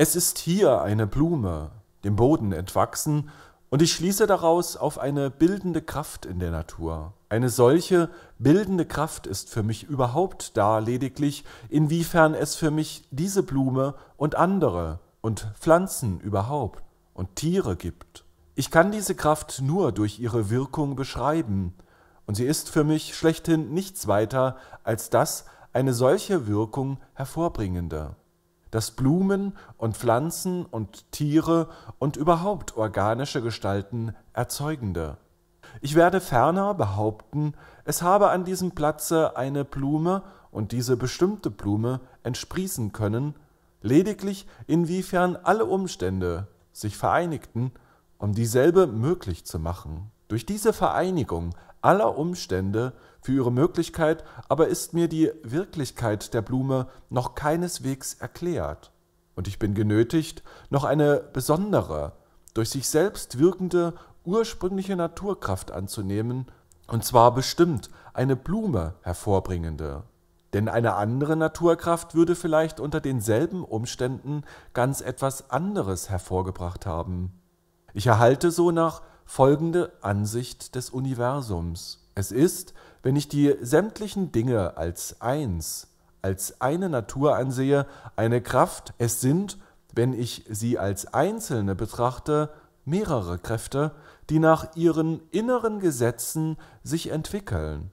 Es ist hier eine Blume, dem Boden entwachsen, und ich schließe daraus auf eine bildende Kraft in der Natur. Eine solche bildende Kraft ist für mich überhaupt da lediglich, inwiefern es für mich diese Blume und andere und Pflanzen überhaupt und Tiere gibt. Ich kann diese Kraft nur durch ihre Wirkung beschreiben, und sie ist für mich schlechthin nichts weiter als das eine solche Wirkung hervorbringende dass Blumen und Pflanzen und Tiere und überhaupt organische Gestalten erzeugende. Ich werde ferner behaupten, es habe an diesem Platze eine Blume und diese bestimmte Blume entsprießen können, lediglich inwiefern alle Umstände sich vereinigten, um dieselbe möglich zu machen. Durch diese Vereinigung aller Umstände für ihre Möglichkeit, aber ist mir die Wirklichkeit der Blume noch keineswegs erklärt. Und ich bin genötigt, noch eine besondere, durch sich selbst wirkende, ursprüngliche Naturkraft anzunehmen, und zwar bestimmt eine Blume hervorbringende. Denn eine andere Naturkraft würde vielleicht unter denselben Umständen ganz etwas anderes hervorgebracht haben. Ich erhalte so nach folgende Ansicht des Universums. Es ist, wenn ich die sämtlichen Dinge als eins, als eine Natur ansehe, eine Kraft, es sind, wenn ich sie als einzelne betrachte, mehrere Kräfte, die nach ihren inneren Gesetzen sich entwickeln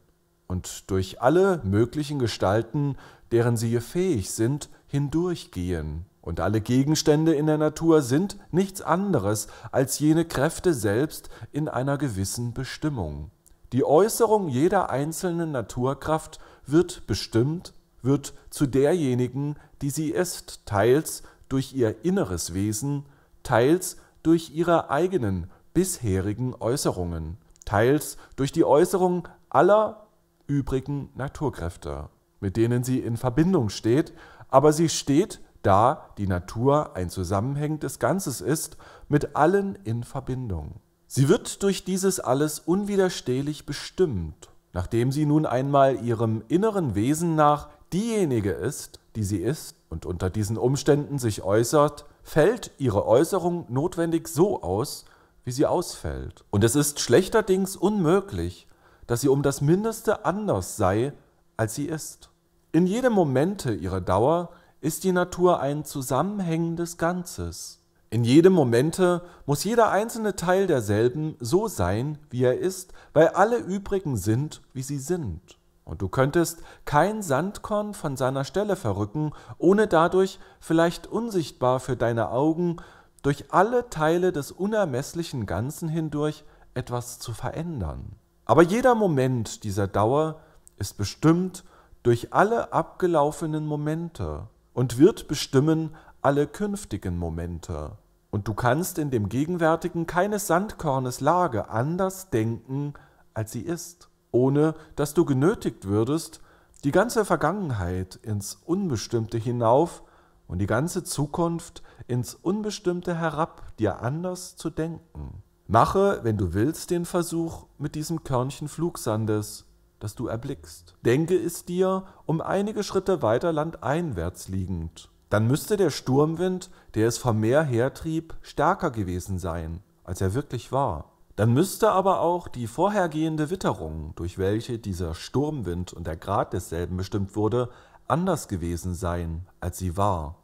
und durch alle möglichen Gestalten, deren sie fähig sind, hindurchgehen. Und alle Gegenstände in der Natur sind nichts anderes als jene Kräfte selbst in einer gewissen Bestimmung. Die Äußerung jeder einzelnen Naturkraft wird bestimmt, wird zu derjenigen, die sie ist, teils durch ihr inneres Wesen, teils durch ihre eigenen bisherigen Äußerungen, teils durch die Äußerung aller übrigen Naturkräfte, mit denen sie in Verbindung steht, aber sie steht da die Natur ein zusammenhängendes Ganzes ist, mit allen in Verbindung. Sie wird durch dieses alles unwiderstehlich bestimmt, nachdem sie nun einmal ihrem inneren Wesen nach diejenige ist, die sie ist und unter diesen Umständen sich äußert, fällt ihre Äußerung notwendig so aus, wie sie ausfällt. Und es ist schlechterdings unmöglich, dass sie um das Mindeste anders sei, als sie ist. In jedem Momente ihrer Dauer ist die Natur ein zusammenhängendes Ganzes. In jedem Momente muss jeder einzelne Teil derselben so sein, wie er ist, weil alle übrigen sind, wie sie sind. Und du könntest kein Sandkorn von seiner Stelle verrücken, ohne dadurch, vielleicht unsichtbar für deine Augen, durch alle Teile des unermesslichen Ganzen hindurch etwas zu verändern. Aber jeder Moment dieser Dauer ist bestimmt durch alle abgelaufenen Momente, und wird bestimmen alle künftigen Momente. Und du kannst in dem Gegenwärtigen keines Sandkornes Lage anders denken, als sie ist, ohne dass du genötigt würdest, die ganze Vergangenheit ins Unbestimmte hinauf und die ganze Zukunft ins Unbestimmte herab dir anders zu denken. Mache, wenn du willst, den Versuch mit diesem Körnchen Flugsandes das du erblickst. Denke es dir um einige Schritte weiter landeinwärts liegend. Dann müsste der Sturmwind, der es vom Meer hertrieb, stärker gewesen sein, als er wirklich war. Dann müsste aber auch die vorhergehende Witterung, durch welche dieser Sturmwind und der Grad desselben bestimmt wurde, anders gewesen sein, als sie war,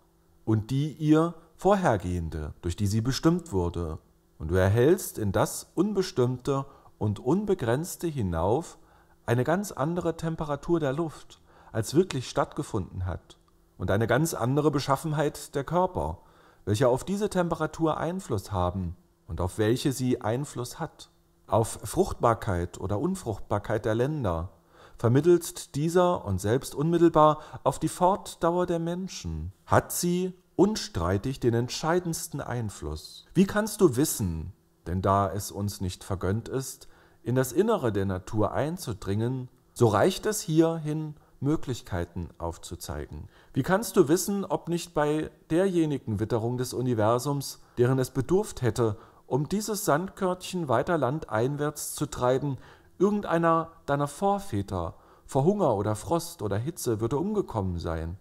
und die ihr vorhergehende, durch die sie bestimmt wurde, und du erhältst in das Unbestimmte und Unbegrenzte hinauf, eine ganz andere Temperatur der Luft als wirklich stattgefunden hat und eine ganz andere Beschaffenheit der Körper, welche auf diese Temperatur Einfluss haben und auf welche sie Einfluss hat. Auf Fruchtbarkeit oder Unfruchtbarkeit der Länder vermittelst dieser und selbst unmittelbar auf die Fortdauer der Menschen hat sie unstreitig den entscheidendsten Einfluss. Wie kannst du wissen, denn da es uns nicht vergönnt ist, in das Innere der Natur einzudringen, so reicht es hierhin, Möglichkeiten aufzuzeigen. Wie kannst du wissen, ob nicht bei derjenigen Witterung des Universums, deren es bedurft hätte, um dieses Sandkörtchen weiter landeinwärts zu treiben, irgendeiner deiner Vorväter vor Hunger oder Frost oder Hitze würde umgekommen sein,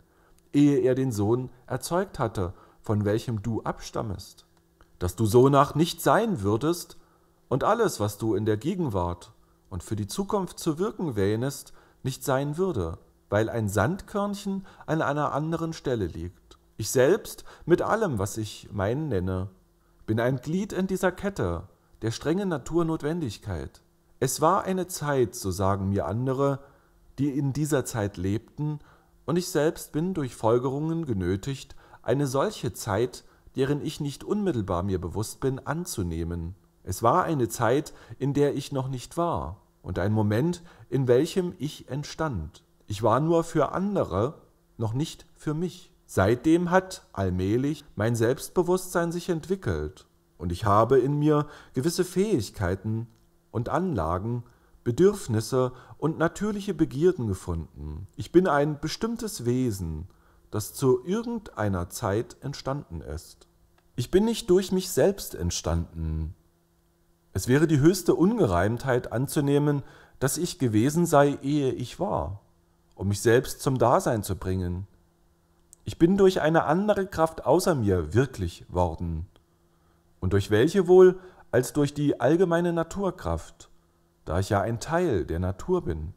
ehe er den Sohn erzeugt hatte, von welchem du abstammest? Dass du so nach nicht sein würdest, und alles, was du in der Gegenwart und für die Zukunft zu wirken wähnest, nicht sein würde, weil ein Sandkörnchen an einer anderen Stelle liegt. Ich selbst, mit allem, was ich mein nenne, bin ein Glied in dieser Kette der strengen Naturnotwendigkeit. Es war eine Zeit, so sagen mir andere, die in dieser Zeit lebten, und ich selbst bin durch Folgerungen genötigt, eine solche Zeit, deren ich nicht unmittelbar mir bewusst bin, anzunehmen. Es war eine Zeit, in der ich noch nicht war und ein Moment, in welchem ich entstand. Ich war nur für andere, noch nicht für mich. Seitdem hat allmählich mein Selbstbewusstsein sich entwickelt und ich habe in mir gewisse Fähigkeiten und Anlagen, Bedürfnisse und natürliche Begierden gefunden. Ich bin ein bestimmtes Wesen, das zu irgendeiner Zeit entstanden ist. Ich bin nicht durch mich selbst entstanden, es wäre die höchste Ungereimtheit anzunehmen, dass ich gewesen sei, ehe ich war, um mich selbst zum Dasein zu bringen. Ich bin durch eine andere Kraft außer mir wirklich worden. Und durch welche wohl als durch die allgemeine Naturkraft, da ich ja ein Teil der Natur bin.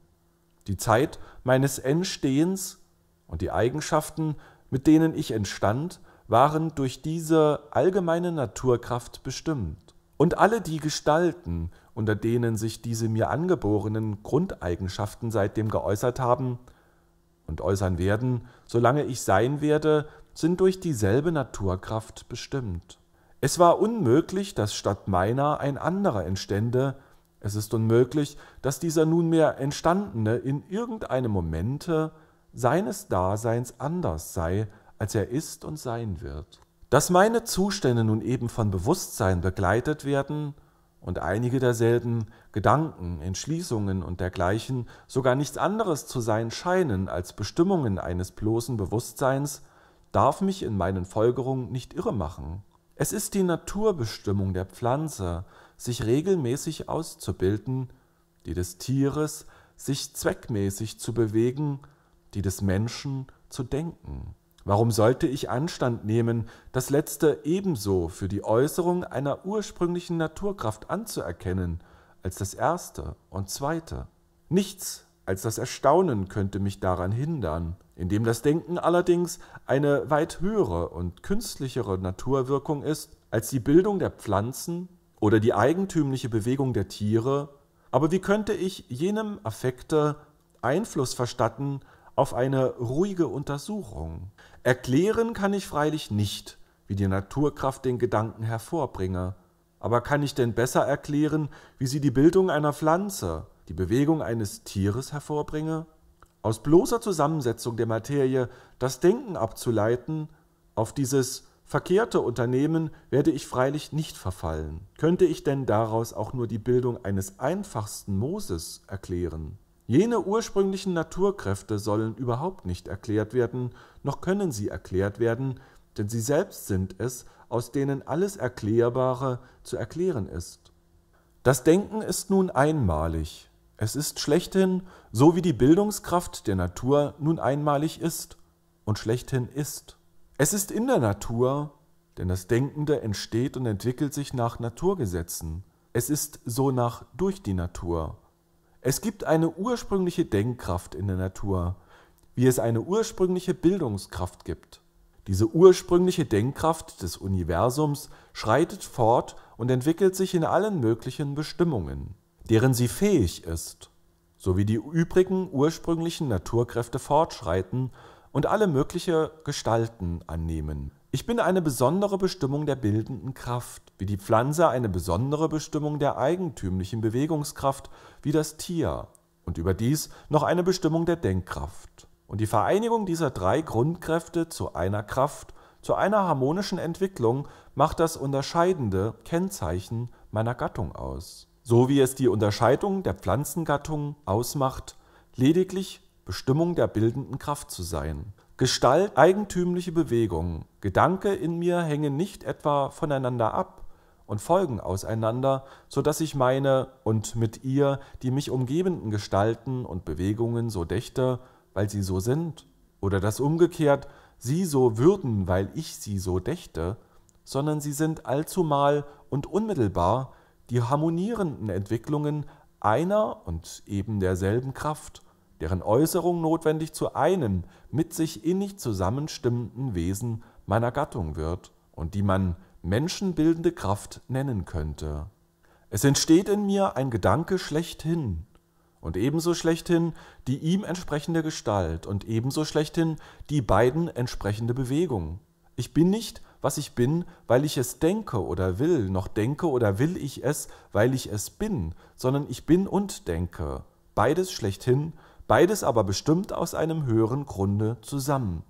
Die Zeit meines Entstehens und die Eigenschaften, mit denen ich entstand, waren durch diese allgemeine Naturkraft bestimmt. Und alle die Gestalten, unter denen sich diese mir angeborenen Grundeigenschaften seitdem geäußert haben und äußern werden, solange ich sein werde, sind durch dieselbe Naturkraft bestimmt. Es war unmöglich, dass statt meiner ein anderer entstände, es ist unmöglich, dass dieser nunmehr entstandene in irgendeinem Momente seines Daseins anders sei, als er ist und sein wird. Dass meine Zustände nun eben von Bewusstsein begleitet werden und einige derselben Gedanken, Entschließungen und dergleichen sogar nichts anderes zu sein scheinen als Bestimmungen eines bloßen Bewusstseins, darf mich in meinen Folgerungen nicht irre machen. Es ist die Naturbestimmung der Pflanze, sich regelmäßig auszubilden, die des Tieres, sich zweckmäßig zu bewegen, die des Menschen zu denken. Warum sollte ich Anstand nehmen, das Letzte ebenso für die Äußerung einer ursprünglichen Naturkraft anzuerkennen, als das Erste und Zweite? Nichts als das Erstaunen könnte mich daran hindern, indem das Denken allerdings eine weit höhere und künstlichere Naturwirkung ist, als die Bildung der Pflanzen oder die eigentümliche Bewegung der Tiere, aber wie könnte ich jenem Affekte Einfluss verstatten, auf eine ruhige Untersuchung. Erklären kann ich freilich nicht, wie die Naturkraft den Gedanken hervorbringe, aber kann ich denn besser erklären, wie sie die Bildung einer Pflanze, die Bewegung eines Tieres hervorbringe? Aus bloßer Zusammensetzung der Materie das Denken abzuleiten, auf dieses verkehrte Unternehmen werde ich freilich nicht verfallen. Könnte ich denn daraus auch nur die Bildung eines einfachsten Moses erklären? Jene ursprünglichen Naturkräfte sollen überhaupt nicht erklärt werden, noch können sie erklärt werden, denn sie selbst sind es, aus denen alles Erklärbare zu erklären ist. Das Denken ist nun einmalig. Es ist schlechthin, so wie die Bildungskraft der Natur nun einmalig ist und schlechthin ist. Es ist in der Natur, denn das Denkende entsteht und entwickelt sich nach Naturgesetzen. Es ist so nach durch die Natur. Es gibt eine ursprüngliche Denkkraft in der Natur, wie es eine ursprüngliche Bildungskraft gibt. Diese ursprüngliche Denkkraft des Universums schreitet fort und entwickelt sich in allen möglichen Bestimmungen, deren sie fähig ist, sowie die übrigen ursprünglichen Naturkräfte fortschreiten und alle möglichen Gestalten annehmen. Ich bin eine besondere Bestimmung der bildenden Kraft, wie die Pflanze eine besondere Bestimmung der eigentümlichen Bewegungskraft, wie das Tier, und überdies noch eine Bestimmung der Denkkraft. Und die Vereinigung dieser drei Grundkräfte zu einer Kraft, zu einer harmonischen Entwicklung, macht das unterscheidende Kennzeichen meiner Gattung aus. So wie es die Unterscheidung der Pflanzengattung ausmacht, lediglich Bestimmung der bildenden Kraft zu sein. Gestalt eigentümliche Bewegungen. Gedanke in mir hängen nicht etwa voneinander ab und folgen auseinander, so dass ich meine und mit ihr die mich umgebenden Gestalten und Bewegungen so dächte, weil sie so sind, oder das umgekehrt, sie so würden, weil ich sie so dächte, sondern sie sind allzumal und unmittelbar die harmonierenden Entwicklungen einer und eben derselben Kraft deren Äußerung notwendig zu einem mit sich innig zusammenstimmenden Wesen meiner Gattung wird und die man menschenbildende Kraft nennen könnte. Es entsteht in mir ein Gedanke schlechthin und ebenso schlechthin die ihm entsprechende Gestalt und ebenso schlechthin die beiden entsprechende Bewegung. Ich bin nicht, was ich bin, weil ich es denke oder will, noch denke oder will ich es, weil ich es bin, sondern ich bin und denke, beides schlechthin beides aber bestimmt aus einem höheren Grunde zusammen.